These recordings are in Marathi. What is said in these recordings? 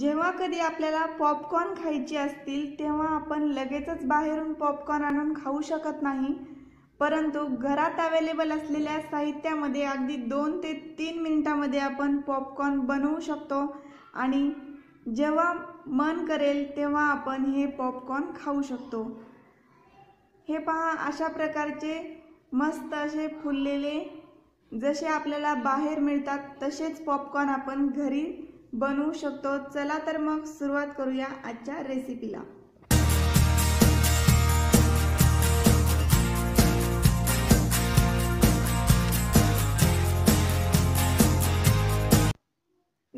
जेव्हा कधी आपल्याला पॉपकॉर्न खायची असतील तेव्हा आपण लगेचच बाहेरून पॉपकॉर्न आणून खाऊ शकत नाही परंतु घरात अवेलेबल असलेल्या साहित्यामध्ये अगदी दोन ते तीन मिनटामध्ये आपण पॉपकॉर्न बनवू शकतो आणि जेव्हा मन करेल तेव्हा आपण हे पॉपकॉर्न खाऊ शकतो हे पहा अशा प्रकारचे मस्त असे फुललेले जसे आपल्याला बाहेर मिळतात तसेच पॉपकॉर्न आपण घरी बनवू शकतो चला तर मग सुरुवात करूया आजच्या रेसिपीला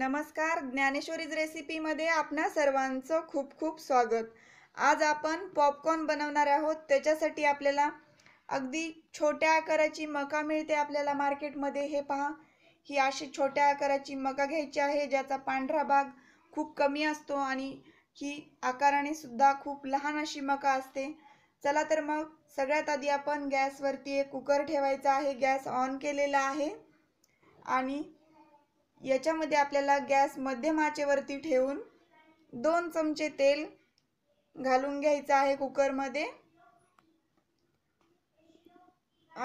नमस्कार ज्ञानेश्वरीज रेसिपीमध्ये आपणा सर्वांचं खूप खूप स्वागत आज आपण पॉपकॉर्न बनवणार आहोत त्याच्यासाठी आपल्याला अगदी छोट्या आकाराची मका मिळते आपल्याला मार्केटमध्ये हे पहा ही अशी छोट्या आकाराची मका घ्यायची आहे ज्याचा पांढरा भाग खूप कमी असतो आणि ही आकाराने सुद्धा खूप लहान अशी मका असते चला तर मग सगळ्यात आधी आपण गॅसवरती एक कुकर ठेवायचा आहे गॅस ऑन केलेला आहे आणि याच्यामध्ये आपल्याला गॅस मध्यम आचेवरती ठेवून दोन चमचे तेल घालून घ्यायचं आहे कुकरमध्ये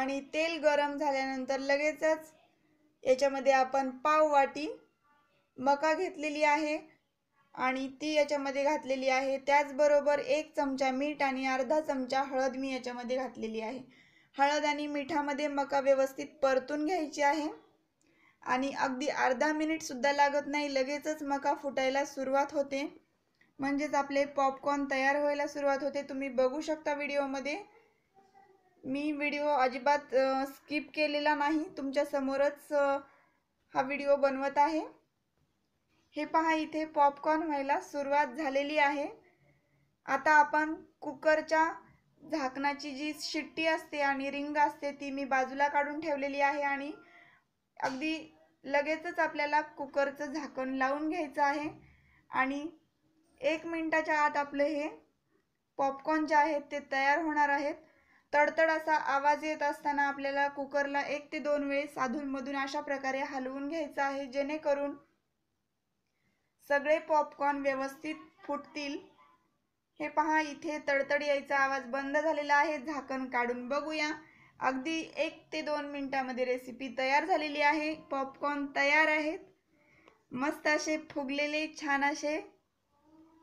आणि तेल गरम झाल्यानंतर लगेचच याच्यामध्ये आपण पाव वाटी मका घेतलेली आहे आणि ती याच्यामध्ये घातलेली आहे त्याचबरोबर एक चमचा मीठ आणि अर्धा चमचा हळद मी याच्यामध्ये घातलेली आहे हळद आणि मिठामध्ये मका व्यवस्थित परतून घ्यायची आहे आणि अगदी अर्धा मिनिटसुद्धा लागत नाही लगेचच मका फुटायला सुरुवात होते म्हणजेच आपले पॉपकॉर्न तयार व्हायला सुरुवात होते तुम्ही बघू शकता व्हिडिओमध्ये मी व्हिडिओ अजिबात स्किप केलेला नाही तुमच्यासमोरच हा व्हिडिओ बनवत आहे हे पहा इथे पॉपकॉर्न व्हायला सुरुवात झालेली आहे आता आपण कुकरच्या झाकणाची जी शिट्टी असते आणि रिंग असते ती मी बाजूला काढून ठेवलेली आहे आणि अगदी लगेचच आपल्याला कुकरचं झाकण लावून घ्यायचं आहे आणि एक मिनटाच्या आत आपलं हे पॉपकॉर्न जे आहेत ते तयार होणार आहेत तडतड असा आवाज येत असताना आपल्याला कुकरला एक ते दोन वेळेस साधूनमधून अशा प्रकारे हलवून घ्यायचं आहे जेणेकरून सगळे पॉपकॉर्न व्यवस्थित फुटतील हे पहा इथे तडतड यायचा आवाज बंद झालेला आहे झाकण काढून बघूया अगदी एक ते दोन मिनटामध्ये रेसिपी तयार झालेली आहे पॉपकॉर्न तयार आहेत मस्त असे फुगलेले छान असे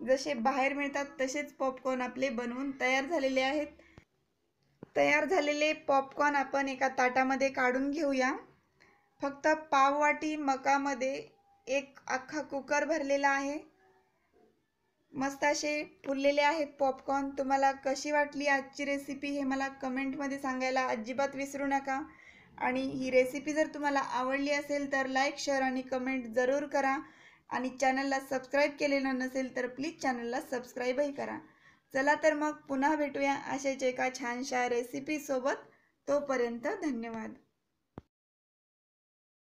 जसे बाहेर मिळतात तसेच पॉपकॉर्न आपले बनवून तयार झालेले आहेत तयार झालेले पॉपकॉर्न आपण एका ताटामध्ये काढून घेऊया फक्त पाववाटी मकामध्ये एक अख्खा कुकर भरलेला आहे मस्त असे फुललेले आहेत पॉपकॉर्न तुम्हाला कशी वाटली आजची रेसिपी हे मला कमेंटमध्ये सांगायला अजिबात विसरू नका आणि ही रेसिपी जर तुम्हाला आवडली असेल तर लाईक शेअर आणि कमेंट जरूर करा आणि चॅनलला सबस्क्राईब केलेलं नसेल तर प्लीज चॅनलला सबस्क्राईबही करा चला तर मग पुन्हा भेटूया अशाच एका छानशा रेसिपीसोबत तोपर्यंत धन्यवाद